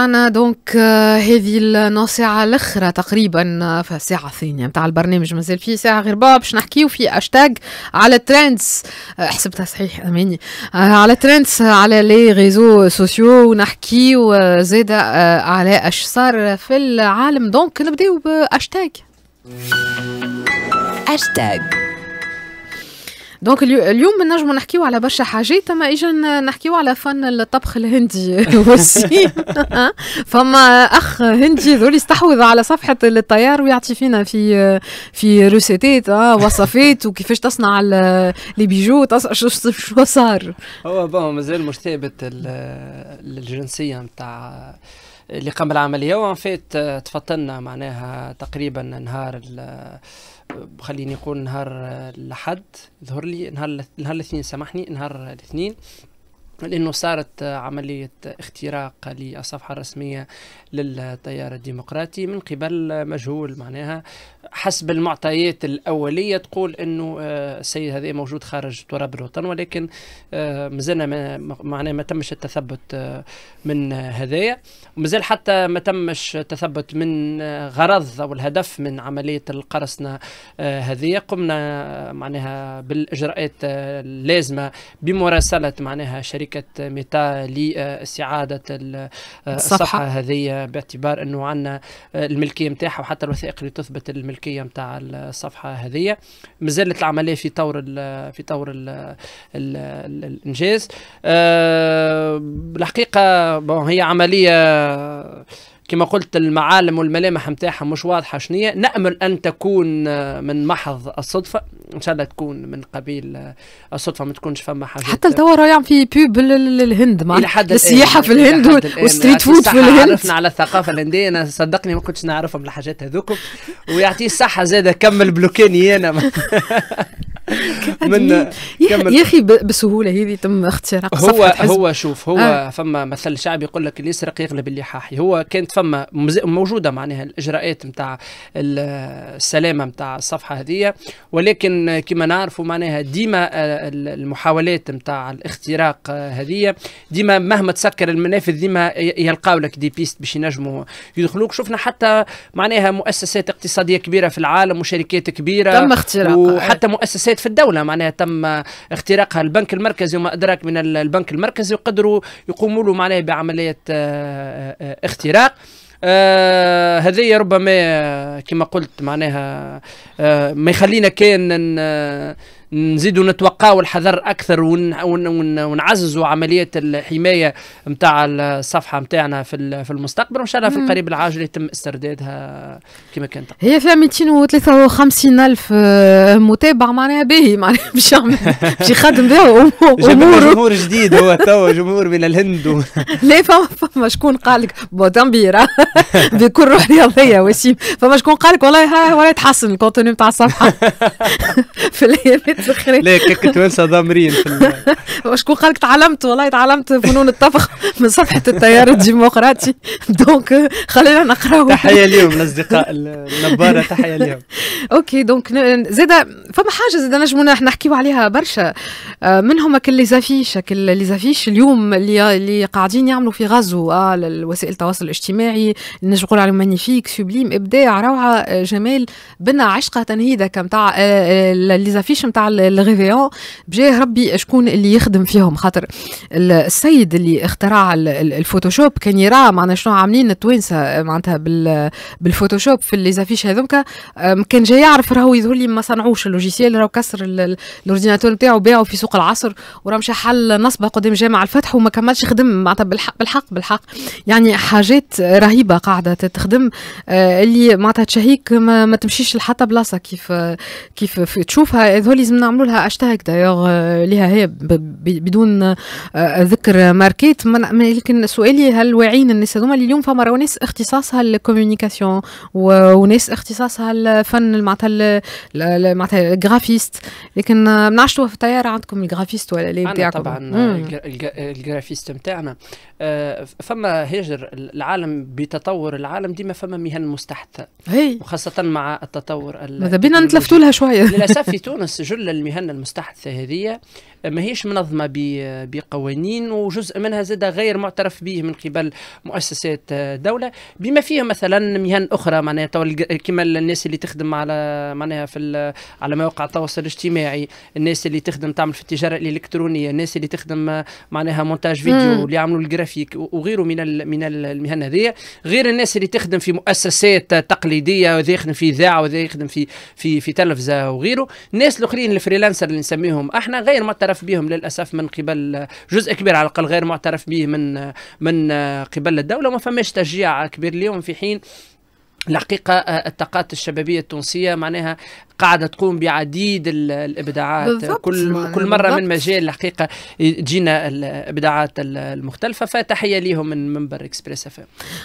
أنا دونك آه، هذه النص ساعة الأخرى تقريبا آه، في الساعة الثانية متاع البرنامج مازال فيه ساعة غير باب باش نحكيو في أشتاج على الترندز آه، حسبتها صحيح أماني على الترندز على لي ريزو سوسيو ونحكيو زادة على أش صار في العالم دونك نبداو بأشتاج أشتاج دونك اليوم نجمو نحكيو على برشا حاجات اما اجا نحكيو على فن الطبخ الهندي فما اخ هندي ذول يستحوذ على صفحه الطيار ويعطي فينا في في روسيتات آه، وصفات وكيفاش تصنع لي بيجو شو صار هو بون مازال مش ثابت الجنسيه نتاع اللي قام بالعمليه وان فيت آه، تفطنا معناها تقريبا نهار خليني نقول نهار الأحد ظهر لي نهار نهار الاثنين سامحني نهار الاثنين لانه صارت عمليه اختراق للصفحه الرسميه للتيار الديمقراطي من قبل مجهول معناها حسب المعطيات الأولية تقول أنه آه، السيد هذا موجود خارج تراب الوطن ولكن آه، مازلنا معناه آه، ما تمش التثبت من هذايا ومازال حتى ما تمش تثبت من غرض أو الهدف من عملية القرصنة هذه قمنا معناها بالإجراءات اللازمة بمراسلة معناها شركة ميتا لاستعادة الصفحة هذه باعتبار أنه عندنا الملكية نتاعها وحتى الوثائق اللي تثبت الملكية الملكيه نتاع الصفحه هذه مازالت العمليه في طور في طور الـ الـ الـ الانجاز أه الحقيقه هي عمليه كما قلت المعالم والملامح نتاعها مش واضحه شنية نامل ان تكون آه، من محض الصدفه ان شاء الله تكون من قبيل آه، الصدفه ما تكونش فما حاجه حتى لتوا راهو في بيب للهند مع السياحه في الهند والستريت فود في الهند عرفنا على الثقافه الهنديه انا صدقني ما كنتش نعرفهم الحاجات هذوكم ويعطيه الصحه زاده كمل بلوكيني انا من يا اخي بسهوله هذه تم اختراق هو هو شوف هو آه. فما مثل شعبي يقول لك اللي يسرق يغلب اللي حاحي هو كانت فما موجوده معناها الاجراءات نتاع السلامه نتاع الصفحه هذه ولكن كما نعرفوا معناها ديما آه، المحاولات نتاع الاختراق آه، هذه ديما مهما تسكر المنافذ ديما يلقاو لك دي بيست باش ينجموا يدخلوك شفنا حتى معناها مؤسسات اقتصاديه كبيره في العالم وشركات كبيره تم اختراق وحتى مؤسسات ولايات في الدوله معناها تم اختراقها البنك المركزي وما ادراك من البنك المركزي وقدروا يقوموا له معناها بعمليه آه، آه، آه، اختراق آه هذه ربما كما قلت معناها آه ما يخلينا كان نزيدوا نتوقعوا الحذر اكثر ونعززوا عمليه الحمايه نتاع الصفحه نتاعنا في في المستقبل وان شاء الله في القريب العاجل يتم استردادها كما كانت هي فيها 253 الف آه، متابع معناها باهي معناها باش باش يخدم بها جمهور جمهور جديد هو توا جمهور من الهند لا فما فما شكون قال لك بيرا بكل روح رياضيه وسيم فما شكون قال لك والله والله تحسن الكونتوني نتاع الصفحه في الايام تسخري لا كنت ننسى ضامرين وشكون قال قالك تعلمت والله تعلمت فنون الطبخ من صفحه التيار الديمقراطي دونك خلينا نقراو تحيه ليهم الاصدقاء النباره تحيه ليهم اوكي دونك زيدا فما حاجه زيدا نجموا احنا نحكيو عليها برشا آه، منهم كل لي زافيش كل لي زافيش اليوم اللي اللي قاعدين يعملوا في غزو على آه، وسائل التواصل الاجتماعي نجم نقول عليهم مانيفيك سوبليم ابداع روعه آه، جمال بنا عشقه تنهيدك نتاع لي زافيش نتاع الغيفيون بجاه ربي شكون اللي يخدم فيهم خاطر السيد اللي اخترع الفوتوشوب كان يرى معنا شنو عاملين التوانسه آه، معناتها بالفوتوشوب في اللي زافيش هذوك كان جاي يعرف راهو يظهر لي ما صنعوش اللوجيسيال راهو كسر الاورديناتور نتاعو باعو في سوق العصر وراه مشى حل نصبه قدام جامع الفتح وما كملش خدم معناتها بالحق بالحق بالحق يعني حاجات رهيبه قاعده تخدم آه، اللي معناتها تشهيك ما, تمشيش لحتى بلاصه كيف كيف تشوفها هذول لازم نعملوا لها هاشتاج دايوغ لها هي بدون آه، ذكر ماركات لكن سؤالي هل واعيين الناس هذوما اللي اليوم فما راهو ناس اختصاصها الكوميونيكاسيون وناس اختصاصها الفن معناتها معناتها الجرافيست لكن ما آه، نعرفش في الطياره عندكم الجرافيست ولا لا طبعا الجرافيست نتاعنا آه، فما هجر العالم بتطور العالم ديما فما مهن مستحدثه وخاصه مع التطور ماذا بينا نتلفتوا لها شويه للاسف في تونس جل كل المهن المستحدثة هذه ماهيش منظمة بقوانين وجزء منها زاد غير معترف به من قبل مؤسسات دولة بما فيها مثلا مهن أخرى معناها كما الناس اللي تخدم على معناها في على مواقع التواصل الاجتماعي الناس اللي تخدم تعمل في التجارة الإلكترونية الناس اللي تخدم معناها مونتاج فيديو اللي يعملوا الجرافيك وغيره من من المهن هذه غير الناس اللي تخدم في مؤسسات تقليدية وذي يخدم في إذاعة وذي يخدم في في في تلفزة وغيره الناس الآخرين الفريلانسر اللي نسميهم احنا غير معترف بهم للاسف من قبل جزء كبير على الاقل غير معترف به من من قبل الدوله وما فماش تشجيع كبير اليوم في حين الحقيقة آه، الطاقات الشبابية التونسية معناها قاعدة تقوم بعديد الإبداعات بالضبط. كل كل مرة من مجال الحقيقة تجينا الإبداعات المختلفة فتحية ليهم من منبر إكسبريس أف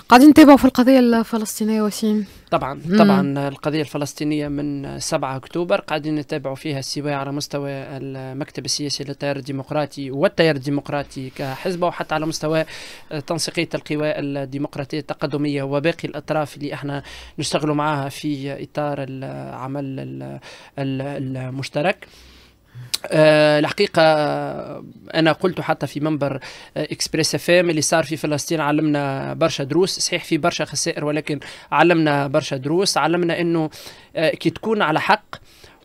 قاعدين نتابعوا في القضية الفلسطينية وسيم طبعا مم. طبعا القضية الفلسطينية من 7 أكتوبر قاعدين نتابعوا فيها سواء على مستوى المكتب السياسي للتيار الديمقراطي والتيار الديمقراطي كحزبة وحتى على مستوى تنسيقية القوى الديمقراطية التقدمية وباقي الأطراف اللي احنا نشتغلوا معاها في اطار العمل المشترك أه الحقيقة آه، أنا قلت حتى في منبر إكسبريس اف ام اللي صار في فلسطين علمنا برشا دروس صحيح في برشا خسائر ولكن علمنا برشا دروس علمنا أنه آه، كي تكون على حق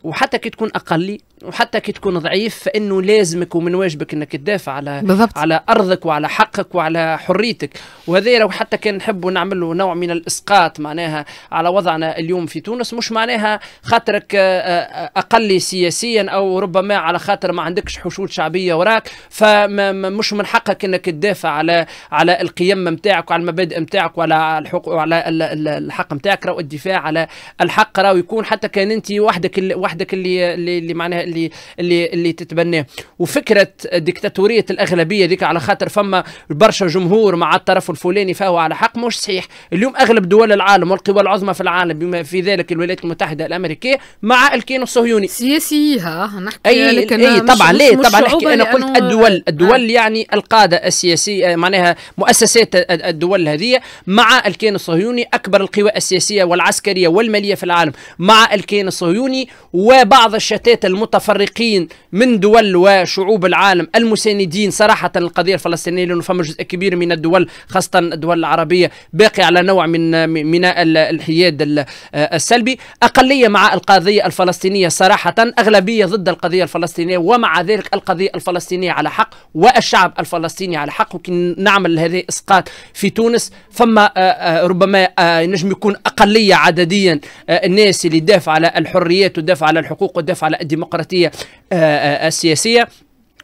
وحتى كي تكون أقلي وحتى كي تكون ضعيف فانه لازمك ومن واجبك انك تدافع على بالضبط. على ارضك وعلى حقك وعلى حريتك وهذا لو حتى كان نحبوا نعملوا نوع من الاسقاط معناها على وضعنا اليوم في تونس مش معناها خاطرك آه، آه، اقل سياسيا او ربما على خاطر ما عندكش حشود شعبيه وراك فمش من حقك انك تدافع على على القيم نتاعك وعلى المبادئ نتاعك وعلى الحق وعلى الحق نتاعك راهو الدفاع على الحق راهو يكون حتى كان انت وحدك اللي وحدك اللي اللي معناها اللي اللي اللي تتبناه وفكره ديكتاتوريه الاغلبيه ذيك على خاطر فما برشا جمهور مع الطرف الفلاني فهو على حق مش صحيح اليوم اغلب دول العالم والقوى العظمى في العالم بما في ذلك الولايات المتحده الامريكيه مع الكيان الصهيوني سياسيها نحكي أي لك أنا أي طبعا ليه طبعا نحكي انا قلت الدول الدول آه. يعني القاده السياسيه معناها مؤسسات الدول هذه مع الكيان الصهيوني اكبر القوى السياسيه والعسكريه والماليه في العالم مع الكيان الصهيوني وبعض الشتات المتطرفه المتفرقين من دول وشعوب العالم المساندين صراحة القضية الفلسطينية لأنه فما جزء كبير من الدول خاصة الدول العربية باقي على نوع من من الحياد السلبي أقلية مع القضية الفلسطينية صراحة أغلبية ضد القضية الفلسطينية ومع ذلك القضية الفلسطينية على حق والشعب الفلسطيني على حق وكي نعمل هذه إسقاط في تونس فما آه، آه، ربما آه، نجم يكون أقلية عدديا الناس اللي دافع على الحريات ودافع على الحقوق ودافع على الديمقراطية الديمقراطيه آه، آه، السياسية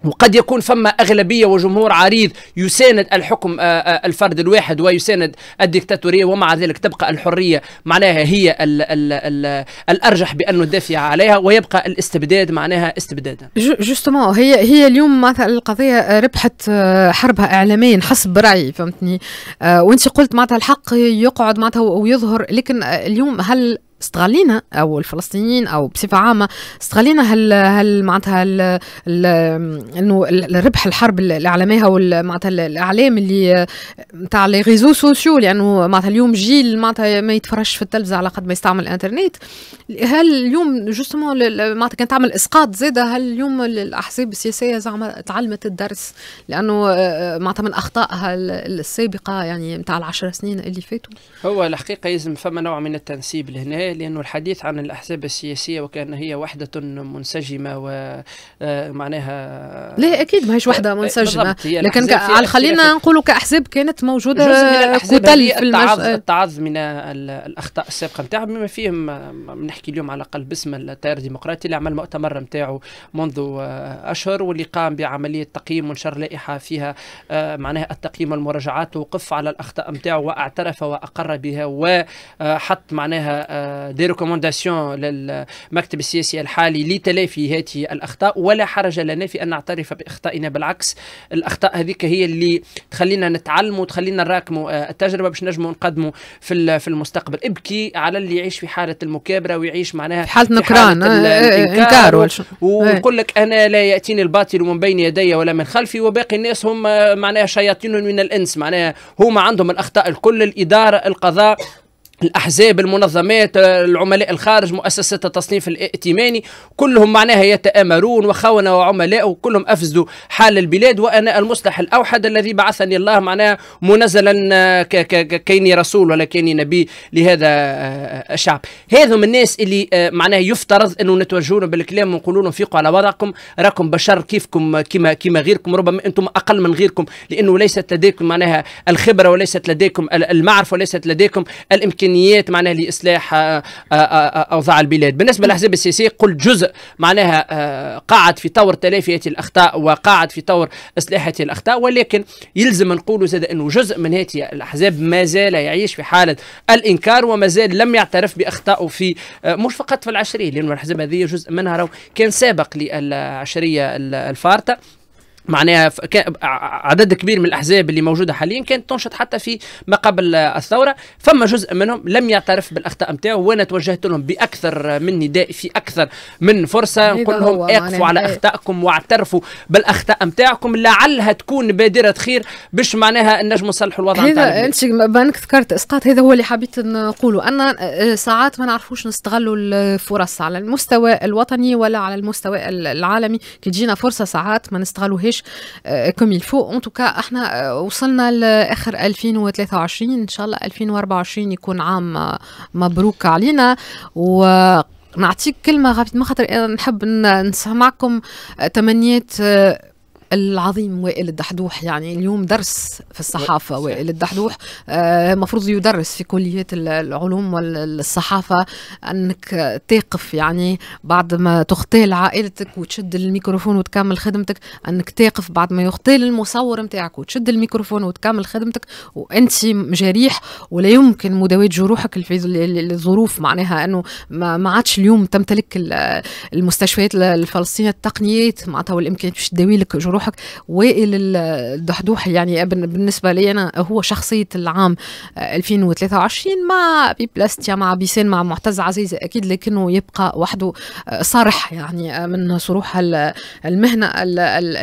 وقد يكون فما أغلبية وجمهور عريض يساند الحكم آه، الفرد الواحد ويساند الديكتاتورية ومع ذلك تبقى الحرية معناها هي الـ الـ الـ الأرجح بانه الدافع عليها ويبقى الاستبداد معناها استبدادا جوستومون هي هي اليوم مثلا القضية ربحت حربها إعلاميا حسب رأيي فهمتني وانت قلت معناتها الحق يقعد معناتها ويظهر لكن اليوم هل استغلينا او الفلسطينيين او بصفه عامه استغلينا هال هال معناتها انه الربح الحرب الاعلاميه معناتها الاعلام اللي نتاع لي ريزو سوسيو لانه يعني معناتها اليوم جيل معناتها ما يتفرجش في التلفزه على قد ما يستعمل الانترنت هل اليوم جوستومون معناتها كان تعمل اسقاط زاده هل اليوم الاحزاب السياسيه زعما تعلمت الدرس لانه آه، معناتها من اخطائها السابقه يعني نتاع العشر سنين اللي فاتوا هو الحقيقه يلزم فما نوع من التنسيب لهنا لأن الحديث عن الأحزاب السياسية وكأن هي وحدة منسجمة ومعناها آه، لا أكيد ماهيش وحدة آه، منسجمة لكن على خلينا نقولوا كأحزاب كانت موجودة كتل في التعظ, التعظ من الأخطاء السابقة نتاعها بما فيهم نحكي اليوم على الأقل باسم التيار الديمقراطي اللي عمل مؤتمر نتاعو منذ آه، أشهر واللي قام بعملية تقييم ونشر لائحة فيها معناها التقييم والمراجعات ووقف على الأخطاء نتاعو واعترف وأقر بها وحط معناها دي ريكومونداسيون للمكتب السياسي الحالي لتلافي هذه الاخطاء ولا حرج لنا في ان نعترف باخطائنا بالعكس الاخطاء هذيك هي اللي تخلينا نتعلم وتخلينا نراكموا آه، التجربه باش نجموا نقدموا في في المستقبل ابكي على اللي يعيش في حاله المكابره ويعيش معناها في حاله آه، آه، نكران انكار ونقول لك انا لا ياتيني الباطل من بين يدي ولا من خلفي وباقي الناس هم معناها شياطين من الانس معناها هما عندهم الاخطاء الكل الاداره القضاء الاحزاب المنظمات العملاء الخارج مؤسسات التصنيف الائتماني كلهم معناها يتامرون وخونه وعملاء كلهم افسدوا حال البلاد وانا المصلح الاوحد الذي بعثني الله معناها منزلا آه، كيني رسول ولا كيني نبي لهذا آه، آه، الشعب من الناس اللي معناها يفترض انه نتوجهون بالكلام ونقولوا لهم فيقوا على وضعكم راكم بشر كيفكم كما كما غيركم ربما انتم اقل من غيركم لانه ليست لديكم معناها الخبره وليست لديكم المعرفه وليست لديكم الامكانيات امكانيات معناها لاصلاح آه، آه، آه، اوضاع البلاد بالنسبه للاحزاب السياسيه قلت جزء معناها قاعد في طور تلافيه الاخطاء وقاعد في طور اصلاح هذه الاخطاء ولكن يلزم نقولوا زاد انه جزء من هذه الاحزاب ما زال يعيش في حاله الانكار وما زال لم يعترف باخطائه في مش فقط في العشريه لانه الاحزاب هذه جزء منها كان سابق للعشريه الفارطه معناها عدد كبير من الاحزاب اللي موجوده حاليا كانت تنشط حتى في ما قبل الثوره فما جزء منهم لم يعترف بالاخطاء نتاعو وانا توجهت لهم باكثر من نداء في اكثر من فرصه نقول لهم اقفوا على إيه. اخطائكم واعترفوا بالاخطاء نتاعكم لعلها تكون بادره خير باش معناها نجم نصلحوا الوضع هذا انت بانك ذكرت اسقاط هذا هو اللي حبيت نقوله ان آه، ساعات ما نعرفوش نستغلوا الفرص على المستوى الوطني ولا على المستوى العالمي كي تجينا فرصه ساعات ما نستغلوهاش قداش آه، كم يلفو ان توكا احنا آه، وصلنا لاخر 2023 ان شاء الله 2024 يكون عام آه، مبروك علينا و نعطيك كلمه غابت ما خاطر انا نحب نسمعكم تمنيات العظيم وائل الدحدوح يعني اليوم درس في الصحافة وائل الدحدوح المفروض آه، يدرس في كليات العلوم والصحافة أنك تقف يعني بعد ما تغتال عائلتك وتشد الميكروفون وتكمل خدمتك أنك تقف بعد ما يغتال المصور نتاعك وتشد الميكروفون وتكمل خدمتك وأنت جريح ولا يمكن مداواة جروحك في الظروف معناها أنه ما عادش اليوم تمتلك المستشفيات الفلسطينية التقنيات معناتها والإمكانيات باش تداوي لك جروح روحك وائل الدحدوح يعني بالنسبه لي انا هو شخصيه العام 2023 آه، مع بيبلاستيا مع بيسان مع معتز عزيز اكيد لكنه يبقى وحده آه، صرح يعني آه، من صروح المهنه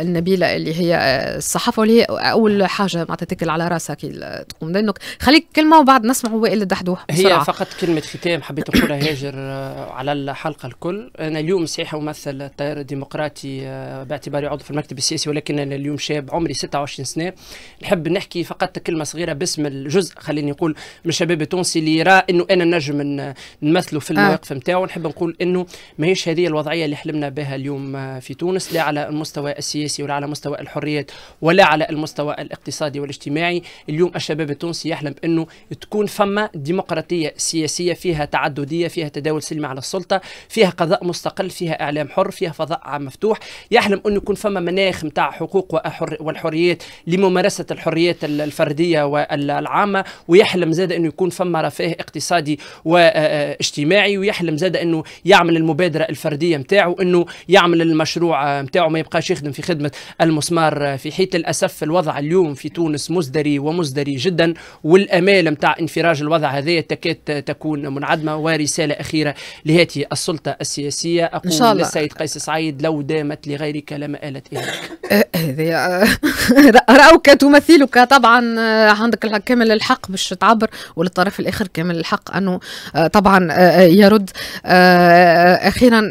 النبيله اللي هي الصحافه واللي هي اول حاجه معناتها تتكل على راسك تقوم لانك خليك كلمه وبعد نسمع وائل الدحدوح بسرعة. هي فقط كلمه ختام حبيت نقولها هاجر على الحلقه الكل انا اليوم صحيح امثل التيار الديمقراطي باعتباري عضو في المكتب السياسي ولكن انا اليوم شاب عمري 26 سنه نحب نحكي فقط كلمه صغيره باسم الجزء خليني نقول من الشباب التونسي اللي يرى انه انا نجم نمثله في آه. المواقف نتاعو نحب نقول انه ماهيش هذه الوضعيه اللي حلمنا بها اليوم في تونس لا على المستوى السياسي ولا على مستوى الحريات ولا على المستوى الاقتصادي والاجتماعي اليوم الشباب التونسي يحلم انه تكون فما ديمقراطيه سياسيه فيها تعدديه فيها تداول سلمي على السلطه فيها قضاء مستقل فيها اعلام حر فيها فضاء عام مفتوح يحلم انه يكون فما مناخ نتاع حقوق والحريات لممارسه الحريات الفرديه والعامه ويحلم زاد انه يكون فما رفاه اقتصادي واجتماعي ويحلم زاد انه يعمل المبادره الفرديه نتاعو انه يعمل المشروع نتاعو ما يبقاش يخدم في خدمه المسمار في حيث للاسف الوضع اليوم في تونس مزدري ومزدري جدا والامال نتاع انفراج الوضع هذه تكاد تكون منعدمه ورساله اخيره لهذه السلطه السياسيه اقول للسيد قيس سعيد لو دامت لغيرك لما آلت اليك آه، آه، آه، راوك تمثلك طبعا عندك كامل الحق باش تعبر وللطرف الاخر كامل الحق انه طبعا يرد اخيرا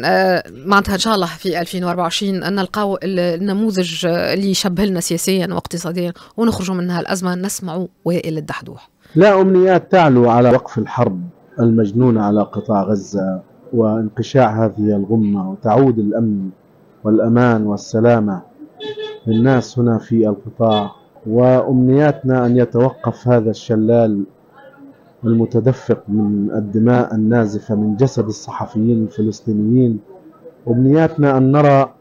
معناتها ان شاء الله في 2024 نلقاو النموذج اللي يشبه لنا سياسيا واقتصاديا ونخرجوا منها الازمه نسمعوا وائل الدحدوح لا امنيات تعلو على وقف الحرب المجنونه على قطاع غزه وانقشاع هذه الغمه وتعود الامن والامان والسلامه للناس هنا في القطاع وأمنياتنا أن يتوقف هذا الشلال المتدفق من الدماء النازفة من جسد الصحفيين الفلسطينيين أمنياتنا أن نرى